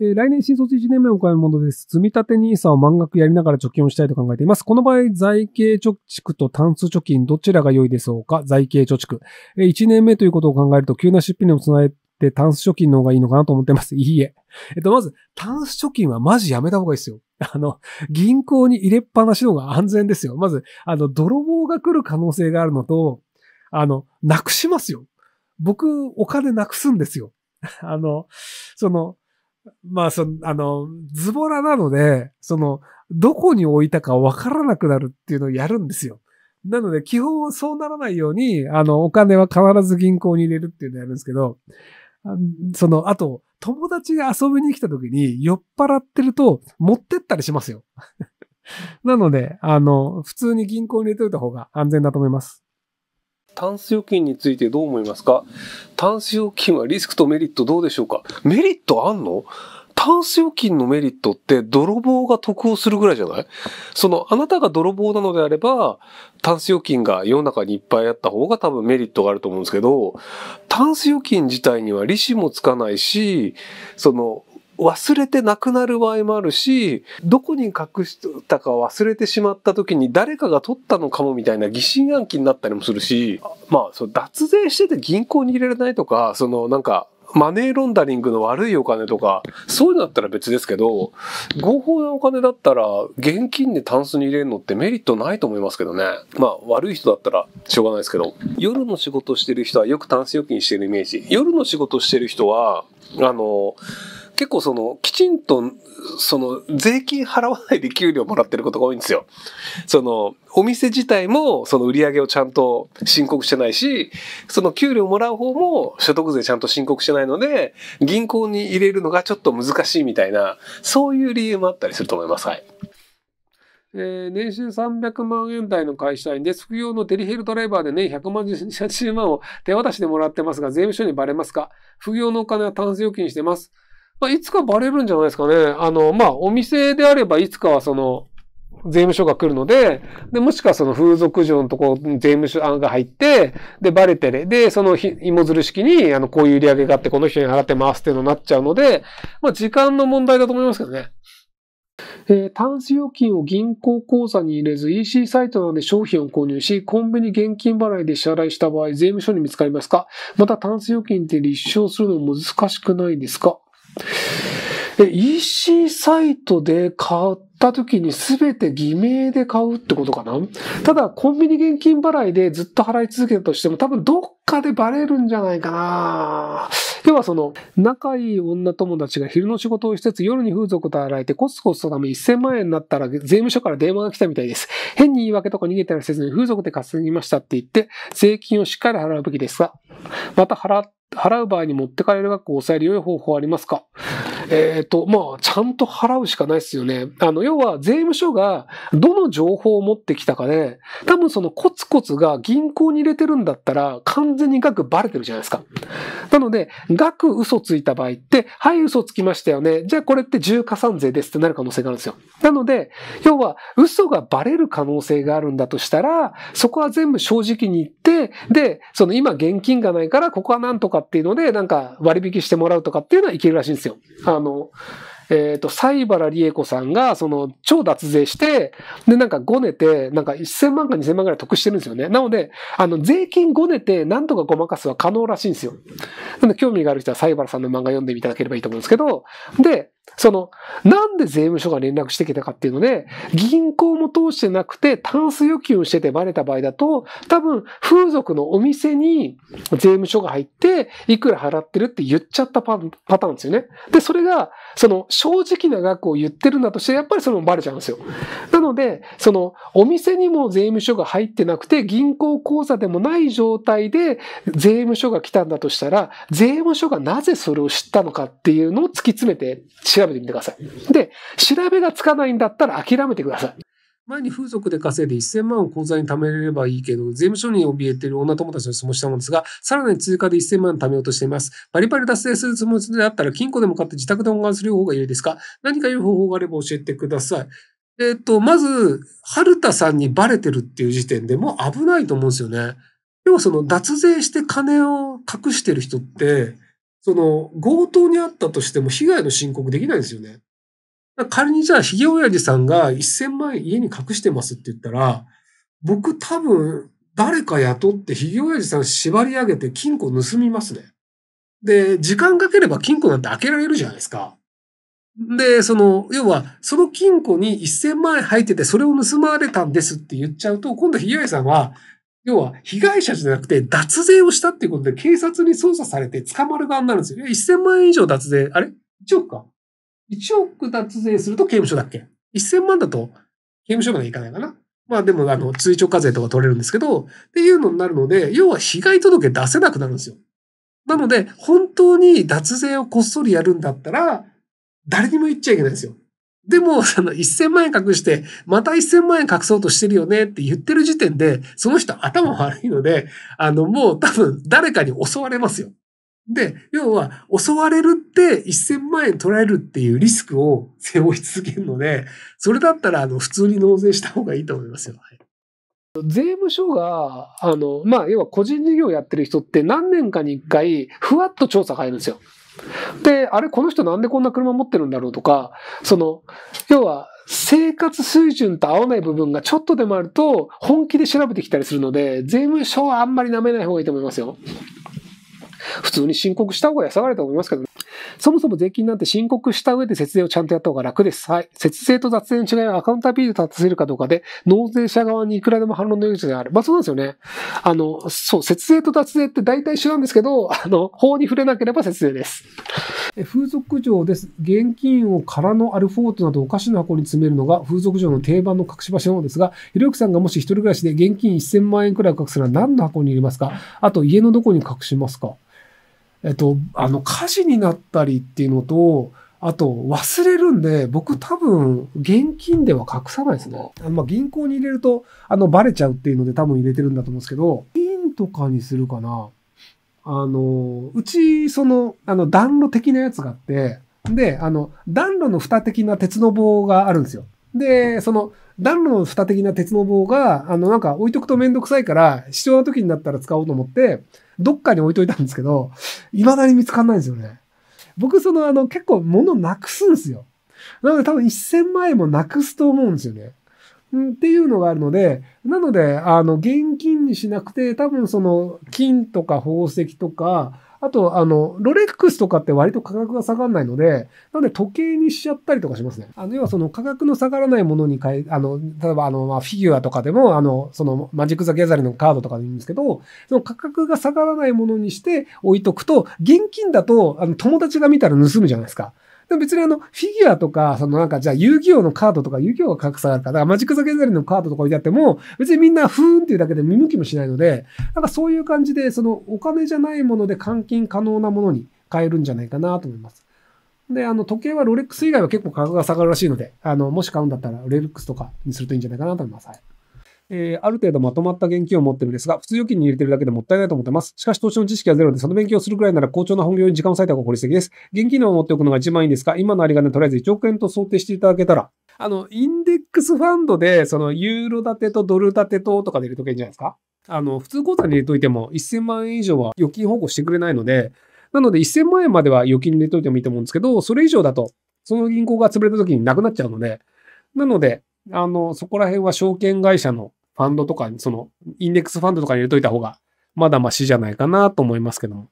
えー、来年新卒1年目を迎えるものです。積立 NISA を満額やりながら貯金をしたいと考えています。この場合、財形貯蓄と単数貯金、どちらが良いでしょうか財形貯蓄。えー、1年目ということを考えると、急な出費にも備えて単数貯金の方がいいのかなと思ってます。いいえ。えっと、まず、単数貯金はマジやめた方がいいですよ。あの、銀行に入れっぱなしの方が安全ですよ。まず、あの、泥棒が来る可能性があるのと、あの、なくしますよ。僕、お金なくすんですよ。あの、その、まあ、その、あの、ズボラなので、その、どこに置いたかわからなくなるっていうのをやるんですよ。なので、基本そうならないように、あの、お金は必ず銀行に入れるっていうのをやるんですけど、その、あと、友達が遊びに来た時に酔っ払ってると持ってったりしますよ。なので、あの、普通に銀行に入れておいた方が安全だと思います。タンス預金についてどう思いますかタンス預金はリスクとメリットどうでしょうかメリットあんのタンス預金のメリットって泥棒が得をするぐらいじゃないそのあなたが泥棒なのであれば、タンス預金が世の中にいっぱいあった方が多分メリットがあると思うんですけど、タンス預金自体には利子もつかないし、その忘れてなくなる場合もあるし、どこに隠したか忘れてしまった時に誰かが取ったのかもみたいな疑心暗鬼になったりもするし、まあ、そ脱税してて銀行に入れられないとか、そのなんか、マネーロンダリングの悪いお金とか、そういうのだったら別ですけど、合法なお金だったら、現金でタンスに入れるのってメリットないと思いますけどね。まあ、悪い人だったらしょうがないですけど。夜の仕事してる人はよくタンス預金してるイメージ。夜の仕事してる人は、あの、結構その、きちんと、その、税金払わないで給料もらってることが多いんですよ。その、お店自体も、その売り上げをちゃんと申告してないし、その給料もらう方も所得税ちゃんと申告してないので、銀行に入れるのがちょっと難しいみたいな、そういう理由もあったりすると思います。はい。えー、年収300万円台の会社員です。副業のデリヘルドライバーで年、ね、100万、80万を手渡しでもらってますが、税務署にバレますか副業のお金は単数預金してます。まあ、いつかバレるんじゃないですかね。あの、まあ、お店であればいつかはその、税務署が来るので、で、もしくはその風俗嬢のとこ、税務署が入って、で、バレてれ、で、その芋づる式に、あの、こういう売り上げがあって、この人に払ってますっていうのになっちゃうので、まあ、時間の問題だと思いますけどね。えー、タンス預金を銀行口座に入れず EC サイトなどで商品を購入し、コンビニ現金払いで支払いした場合、税務署に見つかりますかまた、タンス預金って立証するの難しくないですかえ、EC サイトで買った時に全て偽名で買うってことかなただ、コンビニ現金払いでずっと払い続けたとしても、多分どっかでバレるんじゃないかな要はその、仲いい女友達が昼の仕事をしつつ夜に風俗と洗えてコツコツとダメ1000万円になったら税務署から電話が来たみたいです。変に言い訳とか逃げたりせずに風俗で稼ぎましたって言って、税金をしっかり払うべきですが、また払っ払う場合に持って帰れる額を抑える良い方法はありますかえっ、ー、と、まあ、ちゃんと払うしかないですよね。あの、要は税務署がどの情報を持ってきたかで、多分そのコツコツが銀行に入れてるんだったら、完全に額バレてるじゃないですか。なので、額嘘ついた場合って、はい、嘘つきましたよね。じゃあこれって重加算税ですってなる可能性があるんですよ。なので、要は嘘がバレる可能性があるんだとしたら、そこは全部正直に言って、で、その今現金がないから、ここはなんとかっていうので、なんか割引してもらうとかっていうのはいけるらしいんですよ。あの、えっ、ー、と、西原理恵子さんが、その、超脱税して、で、なんかごねて、なんか1000万か2000万ぐらい得してるんですよね。なので、あの、税金ごねて、なんとかごまかすは可能らしいんですよ。なので、興味がある人は西原さんの漫画読んでいただければいいと思うんですけど、で、その、なんで税務署が連絡してきたかっていうので、銀行も通してなくて、タンス預をしててバレた場合だと、多分、風俗のお店に税務署が入って、いくら払ってるって言っちゃったパターンですよね。で、それが、その、正直な額を言ってるんだとして、やっぱりそれもバレちゃうんですよ。なので、その、お店にも税務署が入ってなくて、銀行口座でもない状態で税務署が来たんだとしたら、税務署がなぜそれを知ったのかっていうのを突き詰めて、調べてみてください。で、調べがつかないんだったら諦めてください。前に風俗で稼いで1000万を口座に貯めれればいいけど、税務署に怯えている女友達の質問したものですが、さらに追加で1000万貯めようとしています。バリバリ達成するつもりであったら、金庫でも買って自宅で保管する方が良いですか何か良い方法があれば教えてください。えっ、と、まず、春田さんにバレてるっていう時点でもう危ないと思うんですよね。要はその脱税して金を隠してる人って、その、強盗にあったとしても被害の申告できないんですよね。仮にじゃあ、ひげおやじさんが1000万円家に隠してますって言ったら、僕多分、誰か雇ってひげおやじさん縛り上げて金庫盗みますね。で、時間かければ金庫なんて開けられるじゃないですか。で、その、要は、その金庫に1000万円入ってて、それを盗まれたんですって言っちゃうと、今度ひげおやじさんは、要は、被害者じゃなくて、脱税をしたっていうことで、警察に捜査されて捕まる側になるんですよ。1000万円以上脱税、あれ ?1 億か。1億脱税すると刑務所だっけ ?1000 万だと刑務所までいかないかな。まあでも、あの、追徴課税とか取れるんですけど、っていうのになるので、要は被害届出せなくなるんですよ。なので、本当に脱税をこっそりやるんだったら、誰にも言っちゃいけないんですよ。でも、その1000万円隠して、また1000万円隠そうとしてるよねって言ってる時点で、その人頭悪いので、あの、もう多分誰かに襲われますよ。で、要は、襲われるって1000万円取られるっていうリスクを背負い続けるので、それだったら、あの、普通に納税した方がいいと思いますよ。はい税務署が、あの、まあ、要は個人事業やってる人って何年かに一回、ふわっと調査入るんですよ。で、あれ、この人なんでこんな車持ってるんだろうとか、その、要は、生活水準と合わない部分がちょっとでもあると、本気で調べてきたりするので、税務署はあんまり舐めない方がいいと思いますよ。普通に申告した方が安上がると思いますけど、ねそもそも税金なんて申告した上で節税をちゃんとやった方が楽です。はい。節税と雑税の違いはアカウントアピール立たせるかどうかで、納税者側にいくらでも反論の余地がある。まあそうなんですよね。あの、そう、節税と脱税って大体一緒なんですけど、あの、法に触れなければ節税です。風俗嬢です。現金を空のアルフォートなどお菓子の箱に詰めるのが風俗嬢の定番の隠し場所なのですが、ひろゆきさんがもし一人暮らしで現金1000万円くらい隠すなら何の箱に入れますかあと家のどこに隠しますかえっと、あの、火事になったりっていうのと、あと、忘れるんで、僕多分、現金では隠さないですね。まあ、銀行に入れると、あの、バレちゃうっていうので多分入れてるんだと思うんですけど、金とかにするかな。あの、うち、その、あの、暖炉的なやつがあって、で、あの、暖炉の蓋的な鉄の棒があるんですよ。で、その、暖炉の蓋的な鉄の棒が、あの、なんか置いとくとめんどくさいから、必要な時になったら使おうと思って、どっかに置いといたんですけど、未だに見つかんないんですよね。僕、その、あの、結構物なくすんですよ。なので多分1000万円もなくすと思うんですよね。っていうのがあるので、なので、あの、現金にしなくて、多分その、金とか宝石とか、あと、あの、ロレックスとかって割と価格が下がらないので、なので時計にしちゃったりとかしますね。あの、要はその価格の下がらないものに変え、あの、例えばあの、まフィギュアとかでも、あの、その、マジック・ザ・ギャザリーのカードとかでいいんですけど、その価格が下がらないものにして置いとくと、現金だと、あの、友達が見たら盗むじゃないですか。でも別にあの、フィギュアとか、そのなんか、じゃあ遊戯王のカードとか、遊戯王が差があるから、マジック・ザ・ギャザリンのカードとか置いてあっても、別にみんな、ふーんっていうだけで見向きもしないので、なんかそういう感じで、そのお金じゃないもので換金可能なものに変えるんじゃないかなと思います。で、あの、時計はロレックス以外は結構価格が下がるらしいので、あの、もし買うんだったら、ロレックスとかにするといいんじゃないかなと思います。はいえー、ある程度まとまった現金を持ってるんですが、普通預金に入れてるだけでもったいないと思ってます。しかし投資の知識はゼロで、その勉強をするくらいなら好調な本業に時間を割いた方が効率的です。現金を持っておくのが一番いいんですが、今のありがね、とりあえず1億円と想定していただけたら、あの、インデックスファンドで、その、ユーロ建てとドル建てととかで入れとけんじゃないですか。あの、普通口座に入れといても1000万円以上は預金保護してくれないので、なので1000万円までは預金に入れといてもいいと思うんですけど、それ以上だと、その銀行が潰れた時になくなっちゃうので、なので、あの、そこら辺は証券会社のファンドとかに、その、インデックスファンドとかに入れといた方が、まだマシじゃないかなと思いますけども。